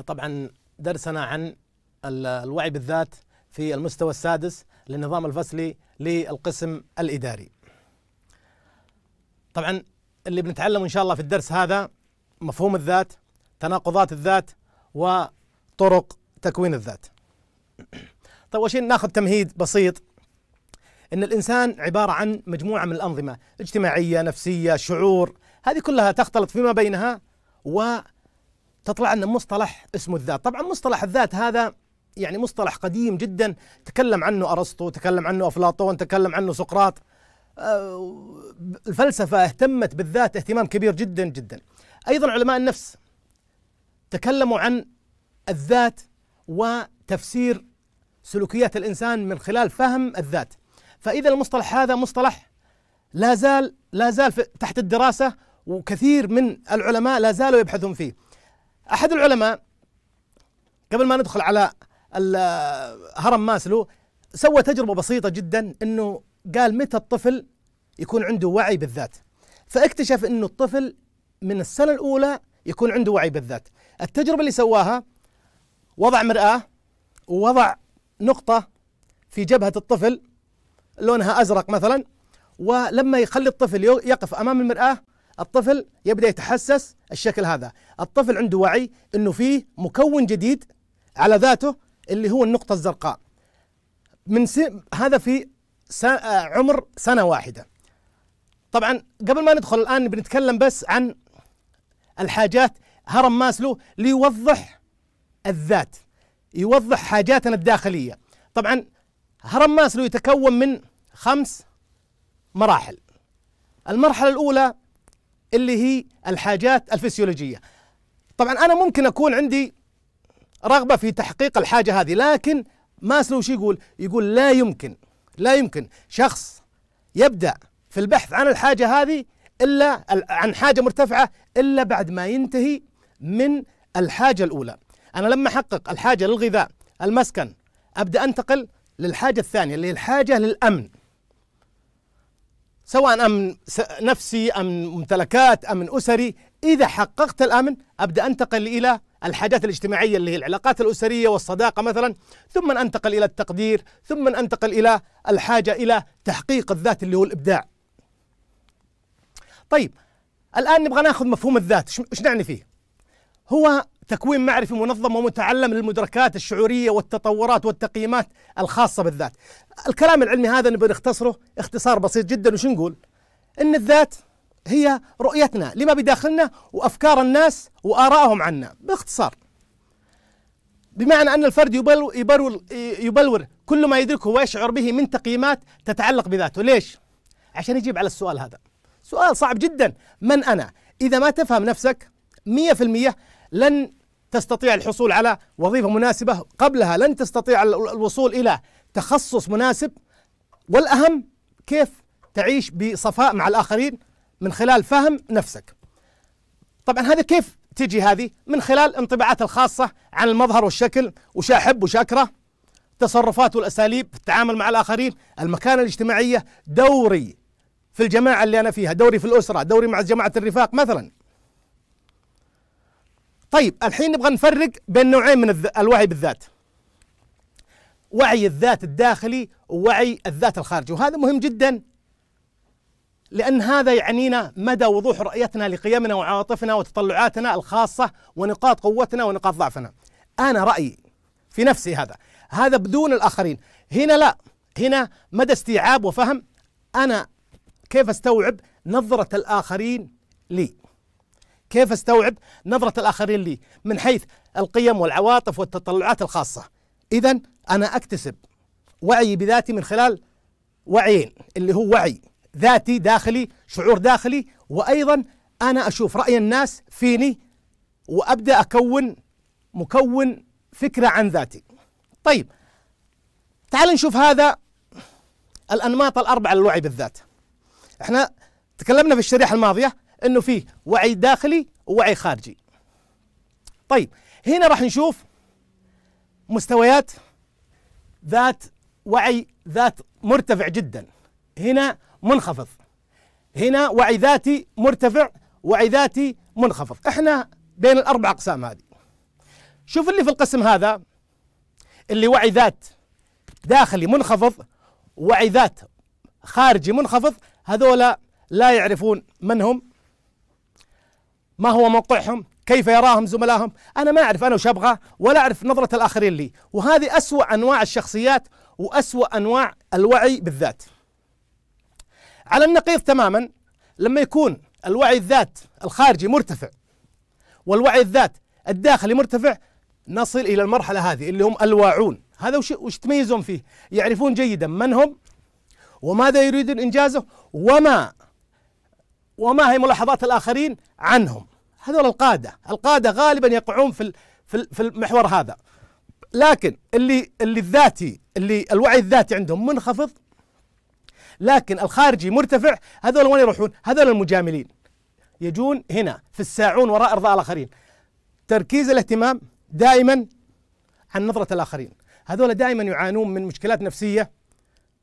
طبعا درسنا عن الوعي بالذات في المستوى السادس للنظام الفصلي للقسم الإداري طبعا اللي بنتعلمه إن شاء الله في الدرس هذا مفهوم الذات تناقضات الذات وطرق تكوين الذات طيب أول شيء ناخذ تمهيد بسيط ان الانسان عباره عن مجموعه من الانظمه اجتماعيه، نفسيه، شعور، هذه كلها تختلط فيما بينها تطلع لنا مصطلح اسمه الذات طبعا مصطلح الذات هذا يعني مصطلح قديم جدا تكلم عنه أرسطو تكلم عنه أفلاطون تكلم عنه سقراط آه، الفلسفة اهتمت بالذات اهتمام كبير جدا جدا أيضا علماء النفس تكلموا عن الذات وتفسير سلوكيات الإنسان من خلال فهم الذات فإذا المصطلح هذا مصطلح لا زال لا زال تحت الدراسة وكثير من العلماء لا زالوا يبحثون فيه احد العلماء قبل ما ندخل على هرم ماسلو سوى تجربه بسيطه جدا انه قال متى الطفل يكون عنده وعي بالذات فاكتشف انه الطفل من السنه الاولى يكون عنده وعي بالذات التجربه اللي سواها وضع مراه ووضع نقطه في جبهه الطفل لونها ازرق مثلا ولما يخلي الطفل يقف امام المراه الطفل يبدا يتحسس الشكل هذا الطفل عنده وعي انه فيه مكون جديد على ذاته اللي هو النقطه الزرقاء من سن هذا في س... آه، عمر سنه واحده طبعا قبل ما ندخل الان بنتكلم بس عن الحاجات هرم ماسلو ليوضح الذات يوضح حاجاتنا الداخليه طبعا هرم ماسلو يتكون من خمس مراحل المرحله الاولى اللي هي الحاجات الفسيولوجيه طبعا انا ممكن اكون عندي رغبه في تحقيق الحاجه هذه لكن ماسلو وش يقول يقول لا يمكن لا يمكن شخص يبدا في البحث عن الحاجه هذه الا عن حاجه مرتفعه الا بعد ما ينتهي من الحاجه الاولى انا لما احقق الحاجه للغذاء المسكن ابدا انتقل للحاجه الثانيه اللي هي الحاجه للامن سواء أمن نفسي أمن ممتلكات أمن أسري إذا حققت الأمن أبدأ أنتقل إلى الحاجات الاجتماعية اللي هي العلاقات الأسرية والصداقة مثلا ثم أنتقل إلى التقدير ثم أنتقل إلى الحاجة إلى تحقيق الذات اللي هو الإبداع طيب الآن نبغى ناخذ مفهوم الذات إيش نعني فيه هو تكوين معرفي منظم ومتعلم للمدركات الشعورية والتطورات والتقييمات الخاصة بالذات الكلام العلمي هذا نبي نختصره اختصار بسيط جدا وش نقول إن الذات هي رؤيتنا لما بداخلنا وأفكار الناس وآرائهم عنا باختصار بمعنى أن الفرد يبلور, يبلور, يبلور كل ما يدركه ويشعر به من تقييمات تتعلق بذاته ليش؟ عشان يجيب على السؤال هذا سؤال صعب جدا من أنا؟ إذا ما تفهم نفسك 100% لن تستطيع الحصول على وظيفة مناسبة قبلها لن تستطيع الوصول إلى تخصص مناسب والأهم كيف تعيش بصفاء مع الآخرين من خلال فهم نفسك طبعا هذا كيف تجي هذه من خلال انطباعات الخاصة عن المظهر والشكل وش أحب وش أكره تصرفات والأساليب في التعامل مع الآخرين المكانة الاجتماعية دوري في الجماعة اللي أنا فيها دوري في الأسرة دوري مع جماعة الرفاق مثلا طيب الحين نبغى نفرق بين نوعين من الوعي بالذات وعي الذات الداخلي ووعي الذات الخارجي وهذا مهم جدا لأن هذا يعنينا مدى وضوح رؤيتنا لقيمنا وعواطفنا وتطلعاتنا الخاصة ونقاط قوتنا ونقاط ضعفنا أنا رأيي في نفسي هذا هذا بدون الآخرين هنا لا هنا مدى استيعاب وفهم أنا كيف استوعب نظرة الآخرين لي كيف استوعب نظرة الآخرين لي من حيث القيم والعواطف والتطلعات الخاصة إذا أنا أكتسب وعي بذاتي من خلال وعيين اللي هو وعي ذاتي داخلي شعور داخلي وأيضا أنا أشوف رأي الناس فيني وأبدأ أكون مكون فكرة عن ذاتي طيب تعال نشوف هذا الأنماط الأربعة للوعي بالذات احنا تكلمنا في الشريحة الماضية انه في وعي داخلي ووعي خارجي طيب هنا راح نشوف مستويات ذات وعي ذات مرتفع جدا هنا منخفض هنا وعي ذاتي مرتفع وعي ذاتي منخفض احنا بين الاربع اقسام هذه شوف اللي في القسم هذا اللي وعي ذات داخلي منخفض وعي ذات خارجي منخفض هذولا لا يعرفون من هم ما هو موقعهم كيف يراهم زملائهم أنا ما أعرف أنا وش أبغى ولا أعرف نظرة الآخرين لي وهذه أسوأ أنواع الشخصيات وأسوأ أنواع الوعي بالذات على النقيض تماما لما يكون الوعي الذات الخارجي مرتفع والوعي الذات الداخلي مرتفع نصل إلى المرحلة هذه اللي هم الواعون هذا وش, وش تميزهم فيه يعرفون جيدا من هم وماذا يريدون إنجازه وما وما هي ملاحظات الآخرين عنهم هذول القادة القادة غالبا يقعون في في المحور هذا لكن اللي اللي الذاتي اللي الوعي الذاتي عندهم منخفض لكن الخارجي مرتفع هذول وين يروحون؟ هذول المجاملين يجون هنا في الساعون وراء ارضاء الاخرين تركيز الاهتمام دائما عن نظرة الاخرين هذول دائما يعانون من مشكلات نفسية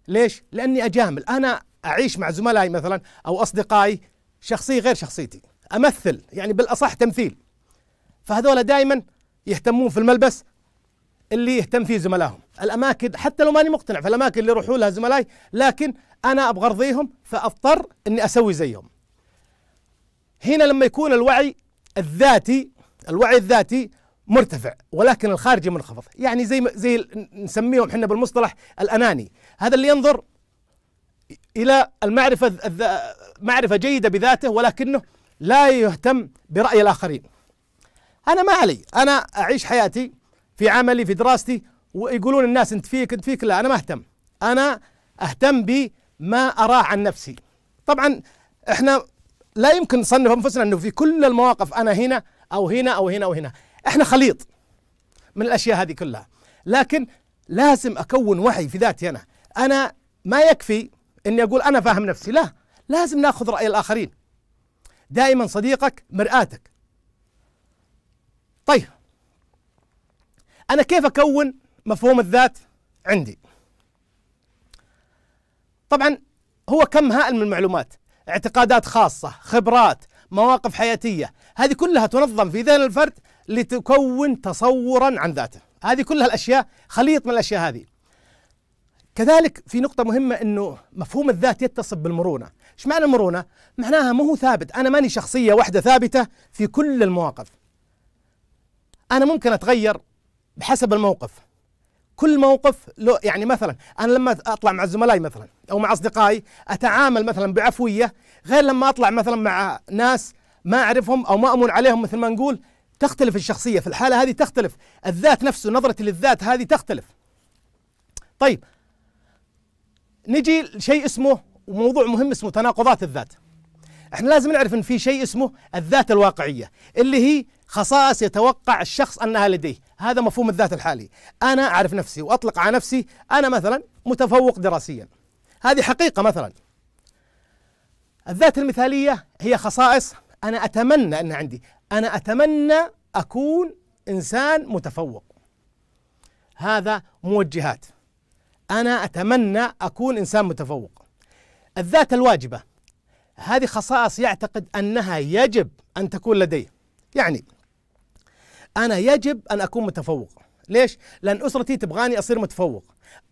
ليش؟ لاني اجامل انا اعيش مع زملائي مثلا او اصدقائي شخصيه غير شخصيتي امثل يعني بالاصح تمثيل فهذولا دائما يهتمون في الملبس اللي يهتم فيه زملائهم الاماكن حتى لو ماني مقتنع في الاماكن اللي يروحوا لها زملائي لكن انا ابغى ارضيهم فاضطر اني اسوي زيهم هنا لما يكون الوعي الذاتي الوعي الذاتي مرتفع ولكن الخارجي منخفض يعني زي زي نسميهم احنا بالمصطلح الاناني هذا اللي ينظر إلى المعرفة معرفة جيدة بذاته ولكنه لا يهتم برأي الآخرين أنا ما علي أنا أعيش حياتي في عملي في دراستي ويقولون الناس أنت فيك أنت فيك لا أنا ما أهتم أنا أهتم بما أراه عن نفسي طبعا إحنا لا يمكن نصنف أنفسنا أنه في كل المواقف أنا هنا أو هنا أو هنا أو هنا إحنا خليط من الأشياء هذه كلها لكن لازم أكون وعي في ذاتي أنا أنا ما يكفي اني اقول انا فاهم نفسي لا لازم ناخذ راي الاخرين دائما صديقك مرآتك طيب انا كيف اكون مفهوم الذات عندي طبعا هو كم هائل من المعلومات اعتقادات خاصه خبرات مواقف حياتيه هذه كلها تنظم في ذهن الفرد لتكون تصورا عن ذاته هذه كلها الاشياء خليط من الاشياء هذه كذلك في نقطة مهمة أنه مفهوم الذات يتصف بالمرونة إيش معنى المرونة؟ معناها مو هو ثابت أنا ماني شخصية واحدة ثابتة في كل المواقف أنا ممكن أتغير بحسب الموقف كل موقف له يعني مثلا انا لما اطلع مع زملائي مثلا او مع اصدقائي اتعامل مثلا بعفويه غير لما اطلع مثلا مع ناس ما اعرفهم او ما أمون عليهم مثل ما نقول تختلف الشخصيه في الحاله هذه تختلف الذات نفسه نظرتي للذات هذه تختلف طيب نجي لشيء اسمه وموضوع مهم اسمه تناقضات الذات احنا لازم نعرف ان في شيء اسمه الذات الواقعيه اللي هي خصائص يتوقع الشخص انها لديه هذا مفهوم الذات الحالي انا اعرف نفسي واطلق على نفسي انا مثلا متفوق دراسيا هذه حقيقه مثلا الذات المثاليه هي خصائص انا اتمنى ان عندي انا اتمنى اكون انسان متفوق هذا موجهات أنا أتمنى أكون إنسان متفوق الذات الواجبة هذه خصائص يعتقد أنها يجب أن تكون لديه يعني أنا يجب أن أكون متفوق ليش؟ لأن أسرتي تبغاني أصير متفوق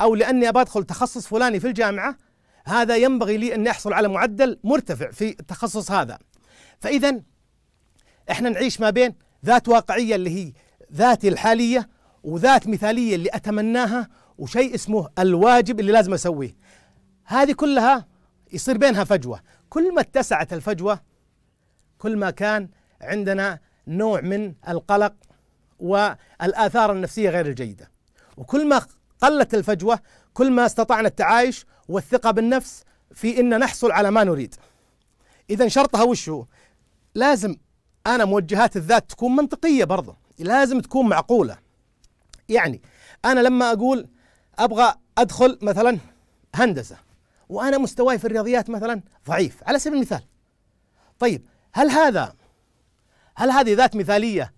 أو لأني أبغى أدخل تخصص فلاني في الجامعة هذا ينبغي لي أن أحصل على معدل مرتفع في التخصص هذا فإذا إحنا نعيش ما بين ذات واقعية اللي هي ذاتي الحالية وذات مثالية اللي أتمناها وشيء اسمه الواجب اللي لازم اسويه هذه كلها يصير بينها فجوه كل ما اتسعت الفجوه كل ما كان عندنا نوع من القلق والاثار النفسيه غير الجيده وكل ما قلت الفجوه كل ما استطعنا التعايش والثقه بالنفس في ان نحصل على ما نريد اذا شرطها وش هو لازم انا موجهات الذات تكون منطقيه برضه لازم تكون معقوله يعني انا لما اقول ابغى ادخل مثلا هندسه وانا مستواي في الرياضيات مثلا ضعيف على سبيل المثال طيب هل هذا هل هذه ذات مثاليه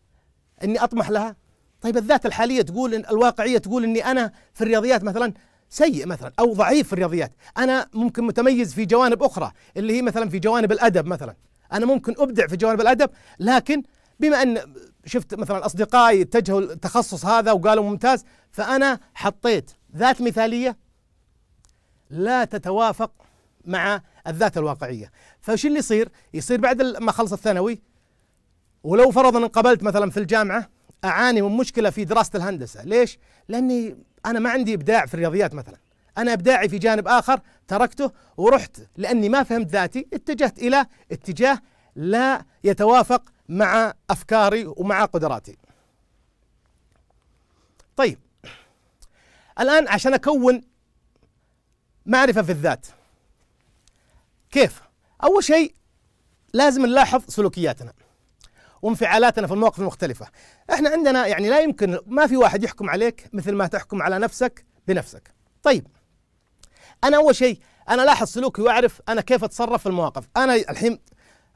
اني اطمح لها طيب الذات الحاليه تقول إن الواقعيه تقول اني انا في الرياضيات مثلا سيء مثلا او ضعيف في الرياضيات انا ممكن متميز في جوانب اخرى اللي هي مثلا في جوانب الادب مثلا انا ممكن ابدع في جوانب الادب لكن بما ان شفت مثلا اصدقائي اتجهوا التخصص هذا وقالوا ممتاز فانا حطيت ذات مثاليه لا تتوافق مع الذات الواقعيه فش اللي يصير يصير بعد ما خلص الثانوي ولو فرضا انقبلت مثلا في الجامعه اعاني من مشكله في دراسه الهندسه ليش لاني انا ما عندي ابداع في الرياضيات مثلا انا ابداعي في جانب اخر تركته ورحت لاني ما فهمت ذاتي اتجهت الى اتجاه لا يتوافق مع افكاري ومع قدراتي. طيب الان عشان اكون معرفه في الذات كيف؟ اول شيء لازم نلاحظ سلوكياتنا وانفعالاتنا في المواقف المختلفه. احنا عندنا يعني لا يمكن ما في واحد يحكم عليك مثل ما تحكم على نفسك بنفسك. طيب انا اول شيء انا لاحظ سلوكي واعرف انا كيف اتصرف في المواقف انا الحين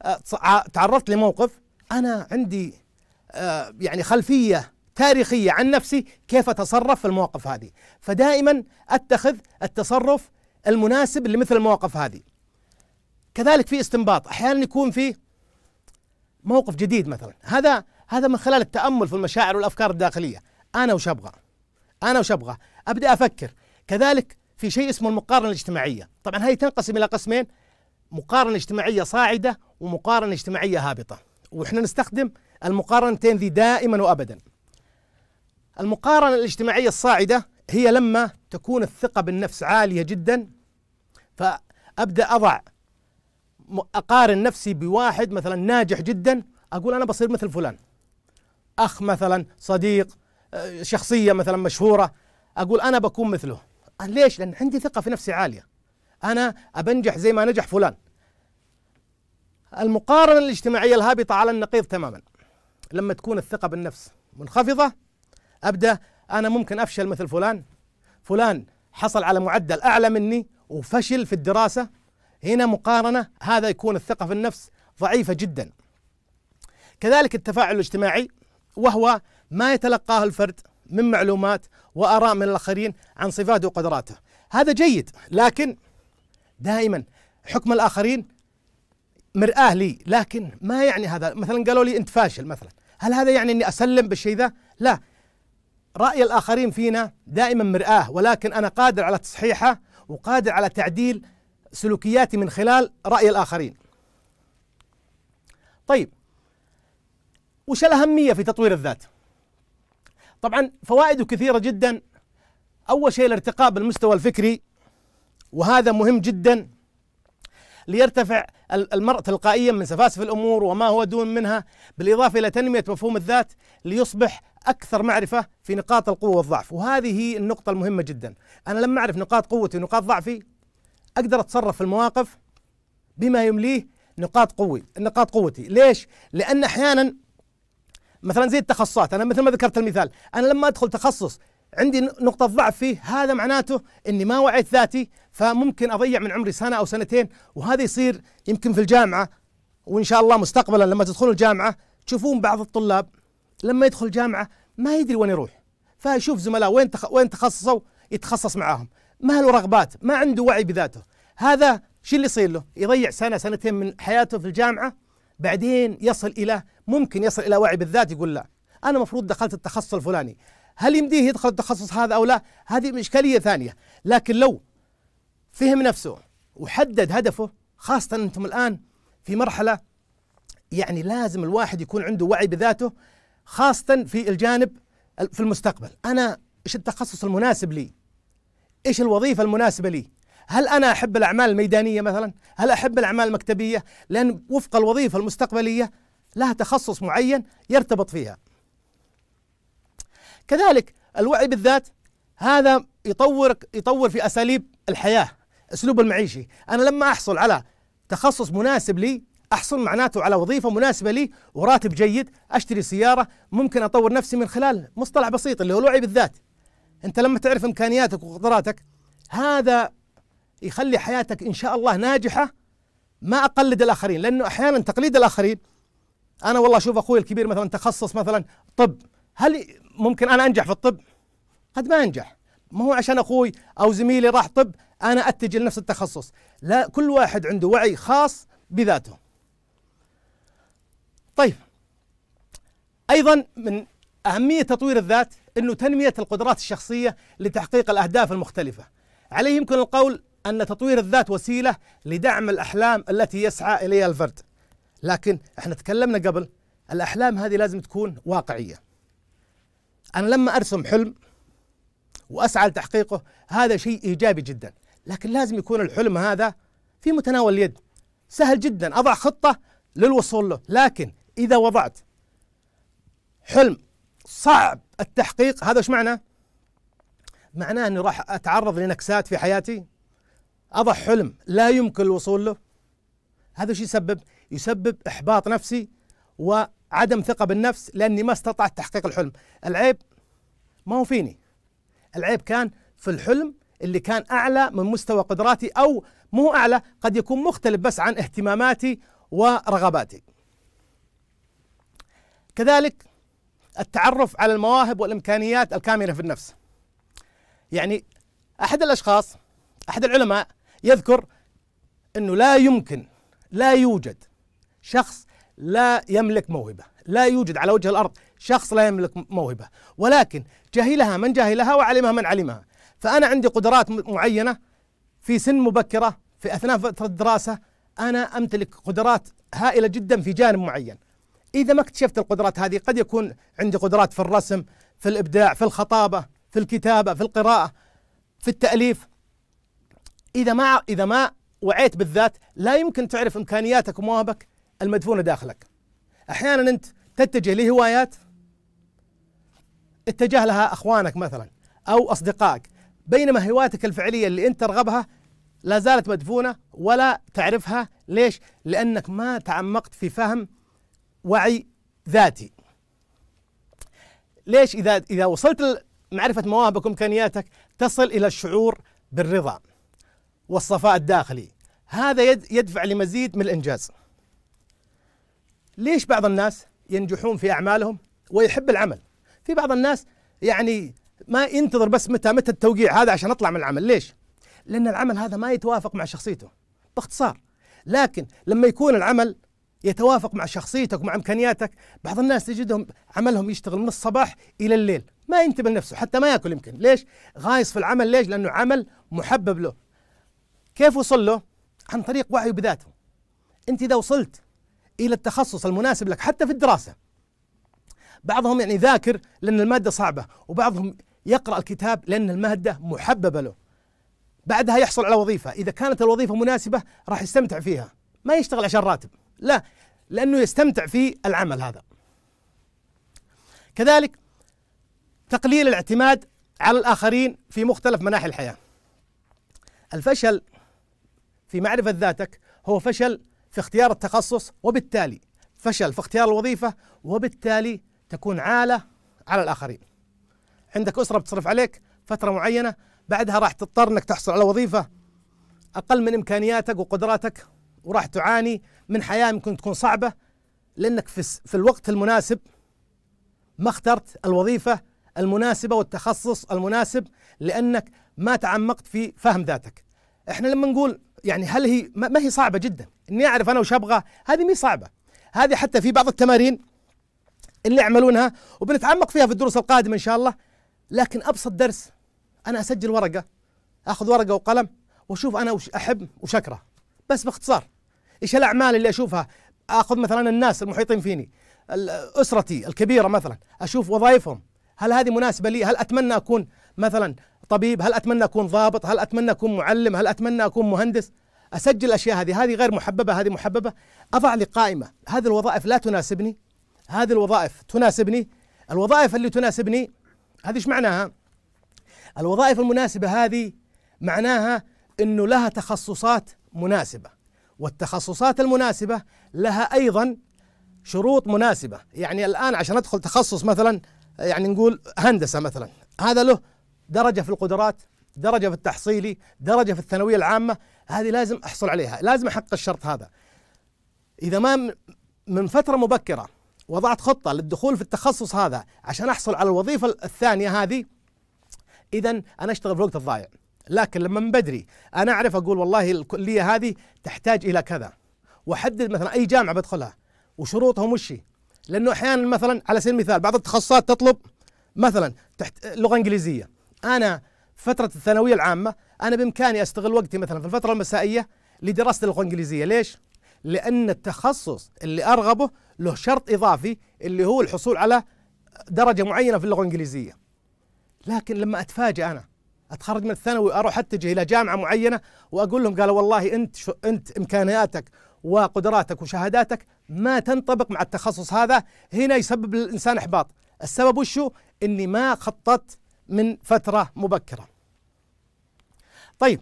آه، تعرضت لموقف انا عندي آه، يعني خلفيه تاريخيه عن نفسي كيف اتصرف في المواقف هذه فدائما اتخذ التصرف المناسب لمثل المواقف هذه كذلك في استنباط احيانا يكون في موقف جديد مثلا هذا هذا من خلال التامل في المشاعر والافكار الداخليه انا وش ابغى انا وش ابغى ابدا افكر كذلك في شيء اسمه المقارنه الاجتماعيه طبعا هي تنقسم الى قسمين مقارنة اجتماعية صاعدة ومقارنة اجتماعية هابطة وإحنا نستخدم المقارنتين ذي دائما وأبدا المقارنة الاجتماعية الصاعدة هي لما تكون الثقة بالنفس عالية جدا فأبدأ أضع أقارن نفسي بواحد مثلا ناجح جدا أقول أنا بصير مثل فلان أخ مثلا صديق شخصية مثلا مشهورة أقول أنا بكون مثله ليش؟ لأن عندي ثقة في نفسي عالية انا ابنجح زي ما نجح فلان المقارنه الاجتماعيه الهابطه على النقيض تماما لما تكون الثقه بالنفس منخفضه ابدا انا ممكن افشل مثل فلان فلان حصل على معدل اعلى مني وفشل في الدراسه هنا مقارنه هذا يكون الثقه في النفس ضعيفه جدا كذلك التفاعل الاجتماعي وهو ما يتلقاه الفرد من معلومات واراء من الاخرين عن صفاته وقدراته هذا جيد لكن دائما حكم الآخرين مرآة لي لكن ما يعني هذا مثلا قالوا لي أنت فاشل مثلا هل هذا يعني أني أسلم بالشيء ذا لا رأي الآخرين فينا دائما مرآة ولكن أنا قادر على تصحيحه وقادر على تعديل سلوكياتي من خلال رأي الآخرين طيب وش الأهمية في تطوير الذات طبعا فوائده كثيرة جدا أول شيء الارتقاء بالمستوى الفكري وهذا مهم جدا ليرتفع المرء تلقائيا من سفاسف الامور وما هو دون منها بالاضافه الى تنميه مفهوم الذات ليصبح اكثر معرفه في نقاط القوه والضعف وهذه هي النقطه المهمه جدا انا لما اعرف نقاط قوتي ونقاط ضعفي اقدر اتصرف في المواقف بما يمليه نقاط قوي نقاط قوتي ليش لان احيانا مثلا زي التخصصات انا مثل ما ذكرت المثال انا لما ادخل تخصص عندي نقطة ضعف فيه هذا معناته إني ما وعيت ذاتي فممكن أضيع من عمري سنة أو سنتين وهذا يصير يمكن في الجامعة وإن شاء الله مستقبلا لما تدخلوا الجامعة تشوفون بعض الطلاب لما يدخل جامعة ما يدري وين يروح فيشوف زملاء وين تخ... وين تخصصوا يتخصص معاهم ما له رغبات ما عنده وعي بذاته هذا شو اللي يصير له يضيع سنة سنتين من حياته في الجامعة بعدين يصل إلى ممكن يصل إلى وعي بالذات يقول لا أنا مفروض دخلت التخصص الفلاني هل يمديه يدخل التخصص هذا أو لا هذه إشكالية ثانية لكن لو فهم نفسه وحدد هدفه خاصة أنتم الآن في مرحلة يعني لازم الواحد يكون عنده وعي بذاته خاصة في الجانب في المستقبل أنا إيش التخصص المناسب لي إيش الوظيفة المناسبة لي هل أنا أحب الأعمال الميدانية مثلا هل أحب الأعمال المكتبية لأن وفق الوظيفة المستقبلية لها تخصص معين يرتبط فيها كذلك الوعي بالذات هذا يطور يطور في اساليب الحياه اسلوب المعيشي انا لما احصل على تخصص مناسب لي احصل معناته على وظيفه مناسبه لي وراتب جيد اشتري سياره ممكن اطور نفسي من خلال مصطلح بسيط اللي هو الوعي بالذات انت لما تعرف امكانياتك وقدراتك هذا يخلي حياتك ان شاء الله ناجحه ما اقلد الاخرين لانه احيانا تقليد الاخرين انا والله اشوف اخوي الكبير مثلا تخصص مثلا طب هل ممكن انا انجح في الطب؟ قد ما انجح ما هو عشان اخوي او زميلي راح طب انا اتجه لنفس التخصص لا كل واحد عنده وعي خاص بذاته طيب ايضا من اهميه تطوير الذات انه تنميه القدرات الشخصيه لتحقيق الاهداف المختلفه عليه يمكن القول ان تطوير الذات وسيله لدعم الاحلام التي يسعى اليها الفرد لكن احنا تكلمنا قبل الاحلام هذه لازم تكون واقعيه أنا لما أرسم حلم وأسعى لتحقيقه هذا شيء إيجابي جدا لكن لازم يكون الحلم هذا في متناول اليد سهل جدا أضع خطة للوصول له لكن إذا وضعت حلم صعب التحقيق هذا ايش معناه؟ معناه اني راح اتعرض لنكسات في حياتي اضع حلم لا يمكن الوصول له هذا شيء يسبب؟ يسبب احباط نفسي عدم ثقة بالنفس لأني ما استطعت تحقيق الحلم العيب ما هو فيني العيب كان في الحلم اللي كان أعلى من مستوى قدراتي أو مو أعلى قد يكون مختلف بس عن اهتماماتي ورغباتي كذلك التعرف على المواهب والإمكانيات الكامنة في النفس يعني أحد الأشخاص أحد العلماء يذكر أنه لا يمكن لا يوجد شخص لا يملك موهبة لا يوجد على وجه الأرض شخص لا يملك موهبة ولكن جهلها من جهلها وعلمها من علمها فأنا عندي قدرات معينة في سن مبكرة في أثناء فترة الدراسة أنا أمتلك قدرات هائلة جدا في جانب معين إذا ما اكتشفت القدرات هذه قد يكون عندي قدرات في الرسم في الإبداع في الخطابة في الكتابة في القراءة في التأليف إذا ما إذا ما وعيت بالذات لا يمكن تعرف إمكانياتك ومواهبك المدفونه داخلك احيانا انت تتجه لهوايات اتجه لها اخوانك مثلا او اصدقائك بينما هوايتك الفعليه اللي انت ترغبها لا زالت مدفونه ولا تعرفها ليش؟ لانك ما تعمقت في فهم وعي ذاتي. ليش اذا اذا وصلت لمعرفه مواهبك وامكانياتك تصل الى الشعور بالرضا والصفاء الداخلي هذا يدفع لمزيد من الانجاز. ليش بعض الناس ينجحون في أعمالهم ويحب العمل في بعض الناس يعني ما ينتظر بس متى متى التوقيع هذا عشان أطلع من العمل ليش لأن العمل هذا ما يتوافق مع شخصيته باختصار لكن لما يكون العمل يتوافق مع شخصيتك ومع امكانياتك بعض الناس تجدهم عملهم يشتغل من الصباح الى الليل ما ينتبه لنفسه حتى ما ياكل يمكن ليش غايص في العمل ليش لانه عمل محبب له كيف وصل له عن طريق وعيه بذاته انت اذا وصلت الى التخصص المناسب لك حتى في الدراسه بعضهم يعني ذاكر لان الماده صعبه وبعضهم يقرا الكتاب لان الماده محببه له بعدها يحصل على وظيفه اذا كانت الوظيفه مناسبه راح يستمتع فيها ما يشتغل عشان راتب لا لانه يستمتع في العمل هذا كذلك تقليل الاعتماد على الاخرين في مختلف مناحي الحياه الفشل في معرفه ذاتك هو فشل في اختيار التخصص وبالتالي فشل في اختيار الوظيفة وبالتالي تكون عالة على الآخرين عندك أسرة بتصرف عليك فترة معينة بعدها راح تضطر أنك تحصل على وظيفة أقل من إمكانياتك وقدراتك وراح تعاني من حياة ممكن تكون صعبة لأنك في, في الوقت المناسب ما اخترت الوظيفة المناسبة والتخصص المناسب لأنك ما تعمقت في فهم ذاتك احنا لما نقول يعني هل هي ما هي صعبة جدا اني اعرف انا وش ابغى هذه مي صعبه هذه حتى في بعض التمارين اللي يعملونها وبنتعمق فيها في الدروس القادمه ان شاء الله لكن ابسط درس انا اسجل ورقه اخذ ورقه وقلم واشوف انا وش احب وش اكره بس باختصار ايش الاعمال اللي اشوفها اخذ مثلا الناس المحيطين فيني اسرتي الكبيره مثلا اشوف وظائفهم هل هذه مناسبه لي هل اتمنى اكون مثلا طبيب هل اتمنى اكون ضابط هل اتمنى اكون معلم هل اتمنى اكون مهندس اسجل الاشياء هذه هذه غير محببه هذه محببه اضع لي قائمه هذه الوظائف لا تناسبني هذه الوظائف تناسبني الوظائف اللي تناسبني هذه ايش معناها؟ الوظائف المناسبه هذه معناها انه لها تخصصات مناسبه والتخصصات المناسبه لها ايضا شروط مناسبه يعني الان عشان ادخل تخصص مثلا يعني نقول هندسه مثلا هذا له درجه في القدرات درجه في التحصيلي درجه في الثانويه العامه هذه لازم احصل عليها لازم احقق الشرط هذا اذا ما من فتره مبكره وضعت خطه للدخول في التخصص هذا عشان احصل على الوظيفه الثانيه هذه اذا انا اشتغل في الوقت الضايع لكن لما من بدري انا اعرف اقول والله الكليه هذه تحتاج الى كذا واحدد مثلا اي جامعه بدخلها وشروطهم وش لانه احيانا مثلا على سبيل المثال بعض التخصصات تطلب مثلا تحت لغه انجليزيه انا فتره الثانويه العامه انا بامكاني استغل وقتي مثلا في الفتره المسائيه لدراسه اللغه الانجليزيه ليش لان التخصص اللي ارغبه له شرط اضافي اللي هو الحصول على درجه معينه في اللغه الانجليزيه لكن لما اتفاجئ انا اتخرج من الثانوي واروح اتجه الى جامعه معينه واقول لهم قالوا والله انت شو انت امكانياتك وقدراتك وشهاداتك ما تنطبق مع التخصص هذا هنا يسبب للانسان احباط السبب وشو اني ما خططت من فتره مبكره طيب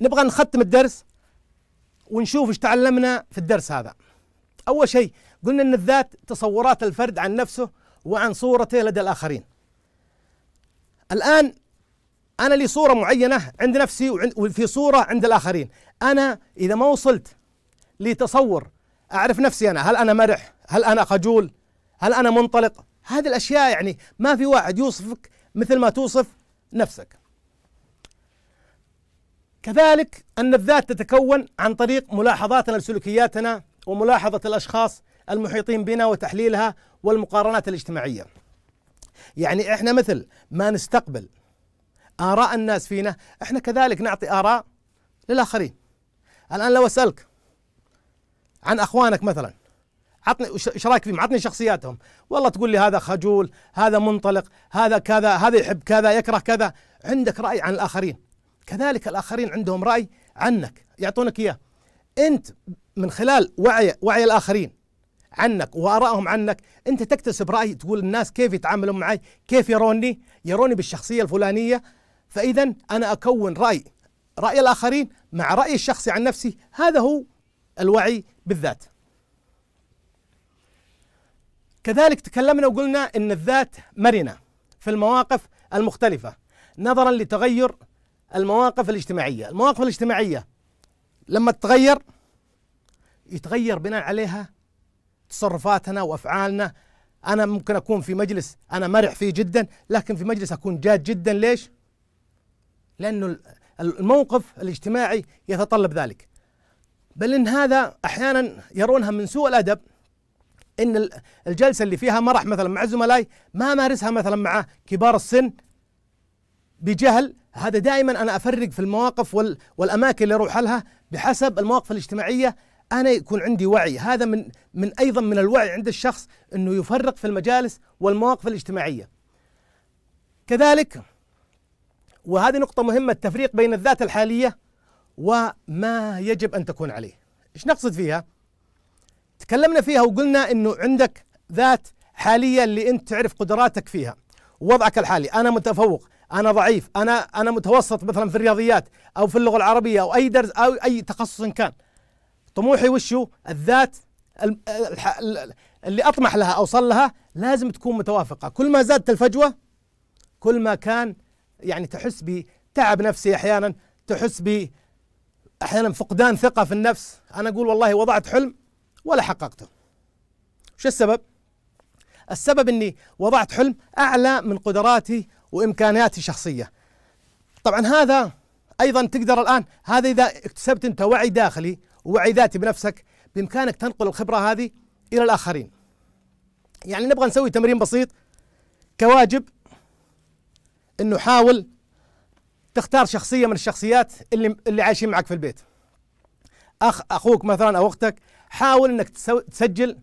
نبغى نختم الدرس ونشوف ايش تعلمنا في الدرس هذا أول شيء قلنا أن الذات تصورات الفرد عن نفسه وعن صورته لدى الآخرين الآن أنا لي صورة معينة عند نفسي وفي صورة عند الآخرين أنا إذا ما وصلت لتصور أعرف نفسي أنا هل أنا مرح هل أنا خجول هل أنا منطلق هذه الأشياء يعني ما في واحد يوصفك مثل ما توصف نفسك كذلك أن الذات تتكون عن طريق ملاحظاتنا لسلوكياتنا وملاحظة الأشخاص المحيطين بنا وتحليلها والمقارنات الاجتماعية يعني إحنا مثل ما نستقبل آراء الناس فينا إحنا كذلك نعطي آراء للآخرين الآن لو أسألك عن أخوانك مثلا عطني ايش رايك فيهم؟ عطني شخصياتهم، والله تقول لي هذا خجول، هذا منطلق، هذا كذا، هذا يحب كذا، يكره كذا، عندك راي عن الاخرين، كذلك الآخرين عندهم رأي عنك يعطونك إياه أنت من خلال وعي وعي الآخرين عنك وآرائهم عنك أنت تكتسب رأي تقول الناس كيف يتعاملون معي كيف يروني يروني بالشخصية الفلانية فإذا أنا أكون رأي رأي الآخرين مع رأيي الشخصي عن نفسي هذا هو الوعي بالذات كذلك تكلمنا وقلنا أن الذات مرنة في المواقف المختلفة نظرا لتغير المواقف الاجتماعية المواقف الاجتماعية لما تتغير يتغير بناء عليها تصرفاتنا وأفعالنا أنا ممكن أكون في مجلس أنا مرح فيه جدا لكن في مجلس أكون جاد جدا ليش؟ لأنه الموقف الاجتماعي يتطلب ذلك بل إن هذا أحيانا يرونها من سوء الأدب ان الجلسه اللي فيها مرح مثلا مع زملائي ما مارسها مثلا مع كبار السن بجهل هذا دائما انا افرق في المواقف وال والاماكن اللي اروح لها بحسب المواقف الاجتماعيه انا يكون عندي وعي هذا من من ايضا من الوعي عند الشخص انه يفرق في المجالس والمواقف الاجتماعيه كذلك وهذه نقطه مهمه التفريق بين الذات الحاليه وما يجب ان تكون عليه ايش نقصد فيها تكلمنا فيها وقلنا انه عندك ذات حاليه اللي انت تعرف قدراتك فيها وضعك الحالي انا متفوق انا ضعيف انا انا متوسط مثلا في الرياضيات او في اللغه العربيه او اي درس او اي تخصص كان طموحي وشو الذات اللي اطمح لها اوصل لها لازم تكون متوافقه كل ما زادت الفجوه كل ما كان يعني تحس بتعب نفسي احيانا تحس ب احيانا فقدان ثقه في النفس انا اقول والله وضعت حلم ولا حققته شو السبب السبب اني وضعت حلم اعلى من قدراتي وامكانياتي الشخصيه. طبعا هذا ايضا تقدر الان هذا اذا اكتسبت انت وعي داخلي ووعي ذاتي بنفسك بامكانك تنقل الخبره هذه الى الاخرين. يعني نبغى نسوي تمرين بسيط كواجب انه حاول تختار شخصيه من الشخصيات اللي اللي عايشين معك في البيت. اخ اخوك مثلا او اختك حاول انك تسجل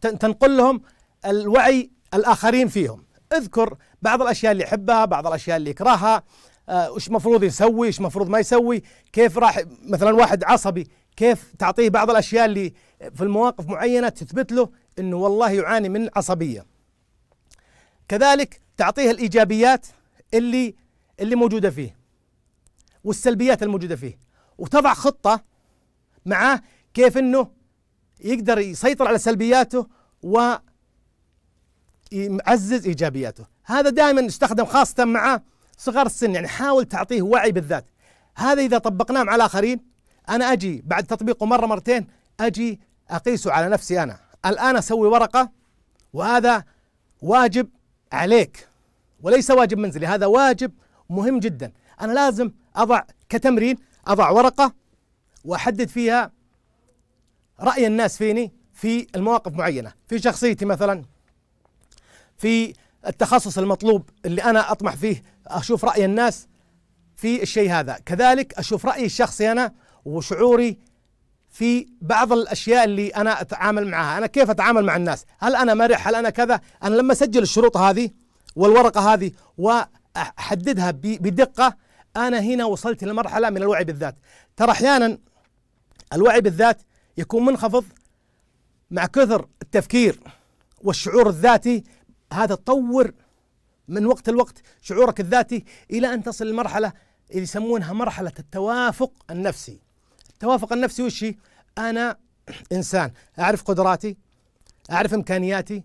تنقل لهم الوعي الاخرين فيهم اذكر بعض الاشياء اللي يحبها بعض الاشياء اللي يكرهها آه، وش المفروض يسوي وش المفروض ما يسوي كيف راح مثلا واحد عصبي كيف تعطيه بعض الاشياء اللي في المواقف معينه تثبت له انه والله يعاني من عصبيه كذلك تعطيه الايجابيات اللي اللي موجوده فيه والسلبيات الموجوده فيه وتضع خطه معاه كيف انه يقدر يسيطر على سلبياته و يعزز ايجابياته هذا دائما يستخدم خاصه مع صغار السن يعني حاول تعطيه وعي بالذات هذا اذا طبقناه مع الاخرين انا اجي بعد تطبيقه مره مرتين اجي اقيسه على نفسي انا الان اسوي ورقه وهذا واجب عليك وليس واجب منزلي هذا واجب مهم جدا انا لازم اضع كتمرين اضع ورقه واحدد فيها راي الناس فيني في المواقف معينه في شخصيتي مثلا في التخصص المطلوب اللي انا اطمح فيه اشوف راي الناس في الشيء هذا كذلك اشوف رايي الشخصي انا وشعوري في بعض الاشياء اللي انا اتعامل معها انا كيف اتعامل مع الناس هل انا مرح هل انا كذا انا لما اسجل الشروط هذه والورقه هذه واحددها بدقه انا هنا وصلت لمرحله من الوعي بالذات ترى احيانا الوعي بالذات يكون منخفض مع كثر التفكير والشعور الذاتي هذا تطور من وقت لوقت شعورك الذاتي الى ان تصل لمرحله اللي يسمونها مرحله التوافق النفسي. التوافق النفسي وش انا انسان اعرف قدراتي اعرف امكانياتي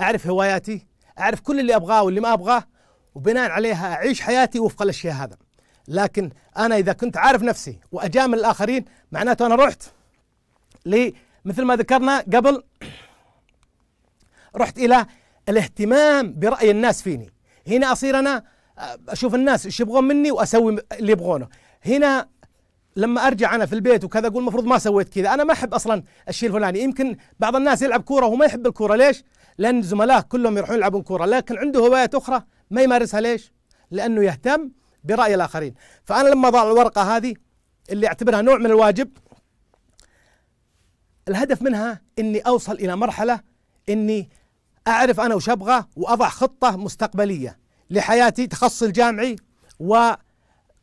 اعرف هواياتي اعرف كل اللي ابغاه واللي ما ابغاه وبناء عليها اعيش حياتي وفق الاشياء هذا. لكن انا اذا كنت عارف نفسي واجامل الاخرين معناته انا رحت لمثل ما ذكرنا قبل رحت الى الاهتمام برأي الناس فيني هنا أصير أنا أشوف الناس إيش يبغون مني وأسوي اللي يبغونه هنا لما ارجع انا في البيت وكذا اقول المفروض ما سويت كذا انا ما احب اصلا الشيء الفلاني يمكن بعض الناس يلعب كوره وهو ما يحب الكوره ليش لان زملائه كلهم يروحون يلعبون كوره لكن عنده هوايات اخرى ما يمارسها ليش لانه يهتم براي الاخرين فانا لما اضع الورقه هذه اللي اعتبرها نوع من الواجب الهدف منها اني اوصل الى مرحله اني أعرف أنا وش أبغى وأضع خطة مستقبلية لحياتي تخصصي الجامعي و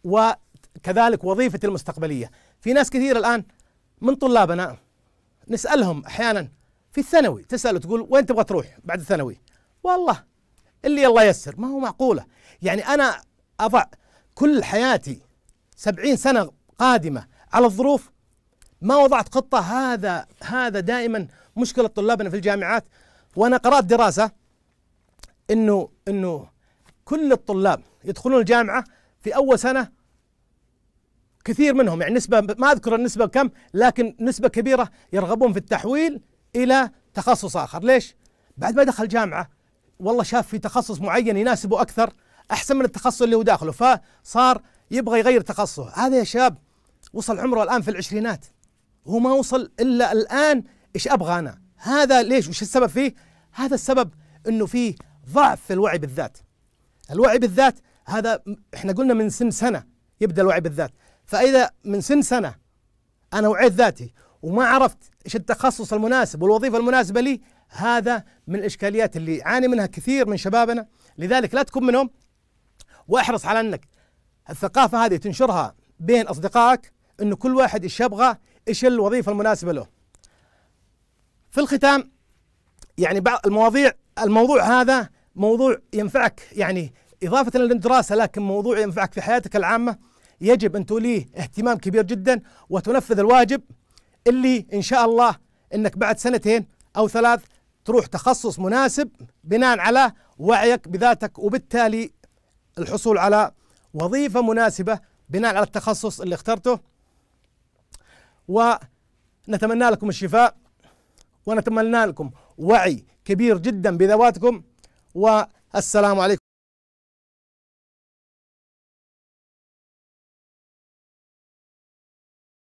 وكذلك وظيفتي المستقبلية في ناس كثير الآن من طلابنا نسألهم أحيانا في الثانوي تسأله تقول وين تبغى تروح بعد الثانوي والله اللي الله يسر ما هو معقولة يعني أنا أضع كل حياتي سبعين سنة قادمة على الظروف ما وضعت خطة هذا هذا دائما مشكلة طلابنا في الجامعات وانا قرات دراسه انه انه كل الطلاب يدخلون الجامعه في اول سنه كثير منهم يعني نسبه ما اذكر النسبه كم لكن نسبه كبيره يرغبون في التحويل الى تخصص اخر ليش بعد ما دخل جامعه والله شاف في تخصص معين يناسبه اكثر احسن من التخصص اللي هو داخله فصار يبغى يغير تخصصه هذا يا شاب وصل عمره الان في العشرينات ما وصل الا الان ايش ابغى انا هذا ليش وش السبب فيه هذا السبب انه فيه ضعف في الوعي بالذات الوعي بالذات هذا احنا قلنا من سن سنه يبدا الوعي بالذات فاذا من سن سنه انا وعيت ذاتي وما عرفت ايش التخصص المناسب والوظيفه المناسبه لي هذا من الاشكاليات اللي يعاني منها كثير من شبابنا لذلك لا تكون منهم واحرص على انك الثقافه هذه تنشرها بين اصدقائك انه كل واحد ايش يبغى ايش الوظيفه المناسبه له في الختام يعني بعض المواضيع الموضوع هذا موضوع ينفعك يعني إضافة للدراسة لكن موضوع ينفعك في حياتك العامة يجب أن توليه اهتمام كبير جدا وتنفذ الواجب اللي إن شاء الله أنك بعد سنتين أو ثلاث تروح تخصص مناسب بناء على وعيك بذاتك وبالتالي الحصول على وظيفة مناسبة بناء على التخصص اللي اخترته ونتمنى لكم الشفاء ونتمنى لكم وعي كبير جدا بذواتكم والسلام عليكم